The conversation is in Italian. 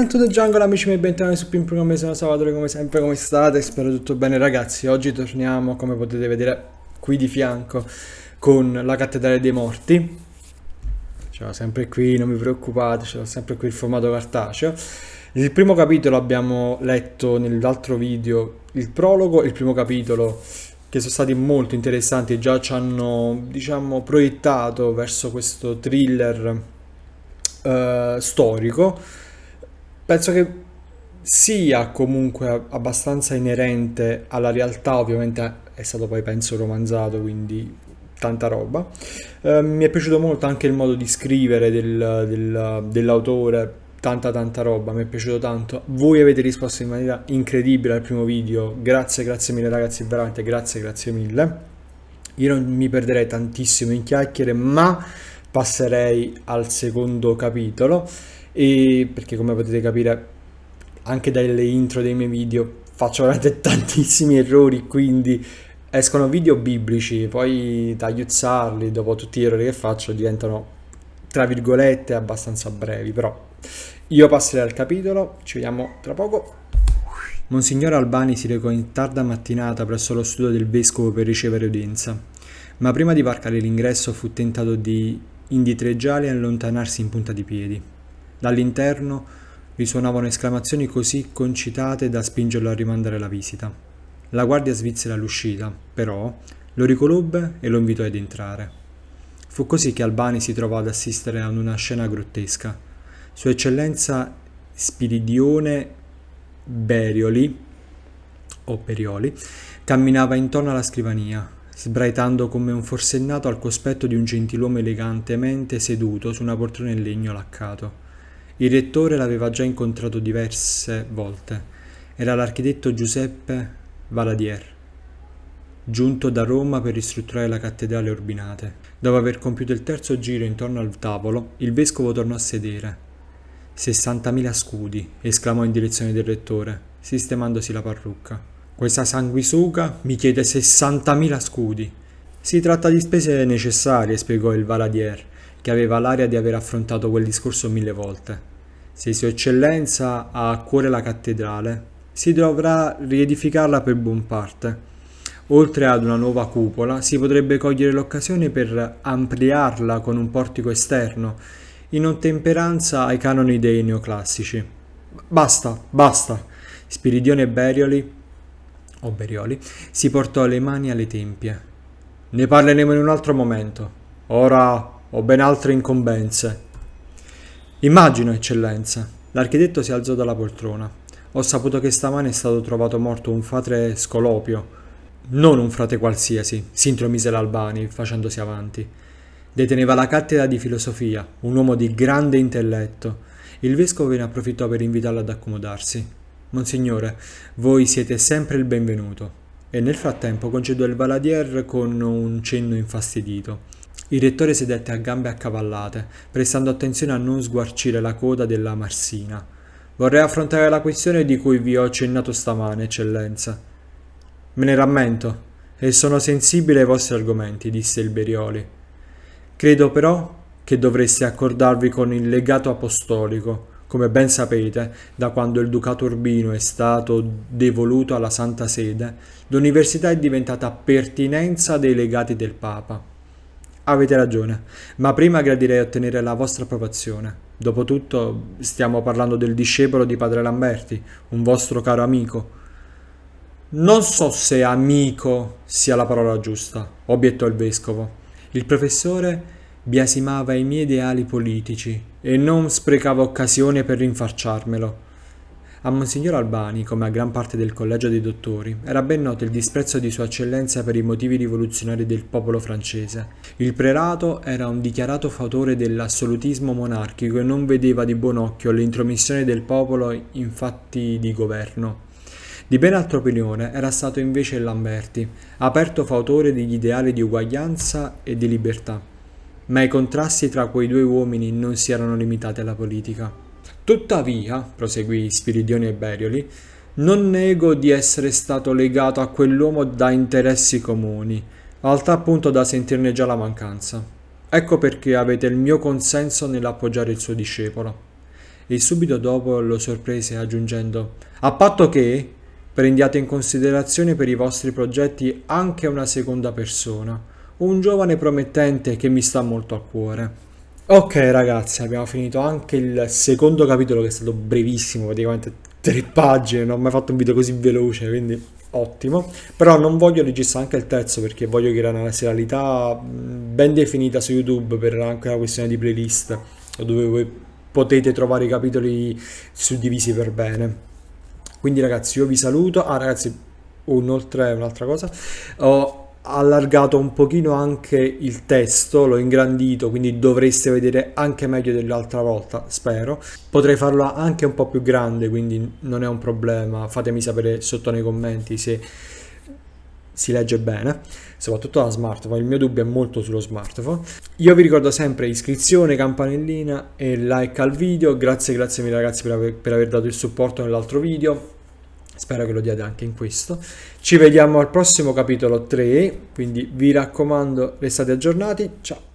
Welcome to the jungle amici miei, bentornati su Pimp come sono Salvatore come sempre come state, spero tutto bene ragazzi Oggi torniamo come potete vedere qui di fianco con la cattedrale dei morti Ce l'ho sempre qui, non vi preoccupate, ce l'ho sempre qui il formato cartaceo Il primo capitolo abbiamo letto nell'altro video il prologo, il primo capitolo che sono stati molto interessanti e già ci hanno diciamo proiettato verso questo thriller eh, storico penso che sia comunque abbastanza inerente alla realtà, ovviamente è stato poi penso romanzato, quindi tanta roba. Eh, mi è piaciuto molto anche il modo di scrivere del, del, dell'autore, tanta tanta roba, mi è piaciuto tanto. Voi avete risposto in maniera incredibile al primo video, grazie, grazie mille ragazzi, veramente grazie, grazie mille. Io non mi perderei tantissimo in chiacchiere, ma passerei al secondo capitolo e perché come potete capire anche dalle intro dei miei video faccio veramente tantissimi errori quindi escono video biblici poi tagliuzzarli dopo tutti gli errori che faccio diventano tra virgolette abbastanza brevi però io passerei al capitolo ci vediamo tra poco Monsignor Albani si recò in tarda mattinata presso lo studio del vescovo per ricevere udienza, ma prima di varcare l'ingresso fu tentato di indietreggiare e allontanarsi in punta di piedi. Dall'interno risuonavano esclamazioni così concitate da spingerlo a rimandare la visita. La guardia svizzera all'uscita, però, lo riconobbe e lo invitò ad entrare. Fu così che Albani si trovò ad assistere ad una scena grottesca. Sua Eccellenza Spiridione Berioli, o Perioli, camminava intorno alla scrivania, sbraitando come un forsennato al cospetto di un gentiluomo elegantemente seduto su una poltrona in legno laccato. Il rettore l'aveva già incontrato diverse volte. Era l'architetto Giuseppe Valadier, giunto da Roma per ristrutturare la cattedrale Urbinate. Dopo aver compiuto il terzo giro intorno al tavolo, il vescovo tornò a sedere. 60.000 scudi, esclamò in direzione del rettore, sistemandosi la parrucca. Questa sanguisuga mi chiede 60.000 scudi. Si tratta di spese necessarie, spiegò il Valadier, che aveva l'aria di aver affrontato quel discorso mille volte. Se Sua Eccellenza ha a cuore la cattedrale, si dovrà riedificarla per buon parte. Oltre ad una nuova cupola, si potrebbe cogliere l'occasione per ampliarla con un portico esterno, in ottemperanza ai canoni dei neoclassici. Basta, basta! Spiridione Berioli, o Berioli, si portò le mani alle tempie. Ne parleremo in un altro momento. Ora ho ben altre incombenze. Immagino, eccellenza. L'architetto si alzò dalla poltrona. Ho saputo che stamane è stato trovato morto un frate Scolopio. Non un frate qualsiasi, sintromise l'Albani, facendosi avanti. Deteneva la cattedra di filosofia, un uomo di grande intelletto. Il vescovo ne approfittò per invitarlo ad accomodarsi. Monsignore, voi siete sempre il benvenuto. E nel frattempo concedò il baladier con un cenno infastidito. Il rettore sedette a gambe accavallate, prestando attenzione a non sguarcire la coda della marsina. Vorrei affrontare la questione di cui vi ho accennato stamane, eccellenza. Me ne rammento, e sono sensibile ai vostri argomenti, disse il Berioli. Credo però che dovreste accordarvi con il legato apostolico, come ben sapete, da quando il Ducato Urbino è stato devoluto alla Santa Sede, l'università è diventata pertinenza dei legati del Papa. Avete ragione, ma prima gradirei ottenere la vostra approvazione. Dopotutto stiamo parlando del discepolo di padre Lamberti, un vostro caro amico. Non so se amico sia la parola giusta, obiettò il vescovo. Il professore biasimava i miei ideali politici e non sprecava occasione per rinfarciarmelo. A Monsignor Albani, come a gran parte del collegio dei dottori, era ben noto il disprezzo di Sua Eccellenza per i motivi rivoluzionari del popolo francese. Il prelato era un dichiarato fautore dell'assolutismo monarchico e non vedeva di buon occhio l'intromissione del popolo in fatti di governo. Di ben altra opinione era stato invece Lamberti, aperto fautore degli ideali di uguaglianza e di libertà. Ma i contrasti tra quei due uomini non si erano limitati alla politica. Tuttavia, proseguì Spiridione e Berioli, non nego di essere stato legato a quell'uomo da interessi comuni, al tal punto da sentirne già la mancanza. Ecco perché avete il mio consenso nell'appoggiare il suo discepolo. E subito dopo lo sorprese aggiungendo A patto che prendiate in considerazione per i vostri progetti anche una seconda persona, un giovane promettente che mi sta molto a cuore Ok ragazzi, abbiamo finito anche il secondo capitolo che è stato brevissimo, praticamente tre pagine, non ho mai fatto un video così veloce, quindi ottimo. Però non voglio registrare anche il terzo perché voglio che era una serialità ben definita su YouTube per anche la questione di playlist, dove voi potete trovare i capitoli suddivisi per bene. Quindi ragazzi, io vi saluto. Ah ragazzi, un'altra cosa. Oh, allargato un pochino anche il testo, l'ho ingrandito, quindi dovreste vedere anche meglio dell'altra volta, spero. Potrei farlo anche un po' più grande, quindi non è un problema, fatemi sapere sotto nei commenti se si legge bene, soprattutto da smartphone, il mio dubbio è molto sullo smartphone. Io vi ricordo sempre iscrizione, campanellina e like al video, grazie grazie mille ragazzi per aver, per aver dato il supporto nell'altro video, spero che lo diate anche in questo. Ci vediamo al prossimo capitolo 3, quindi vi raccomando restate aggiornati, ciao!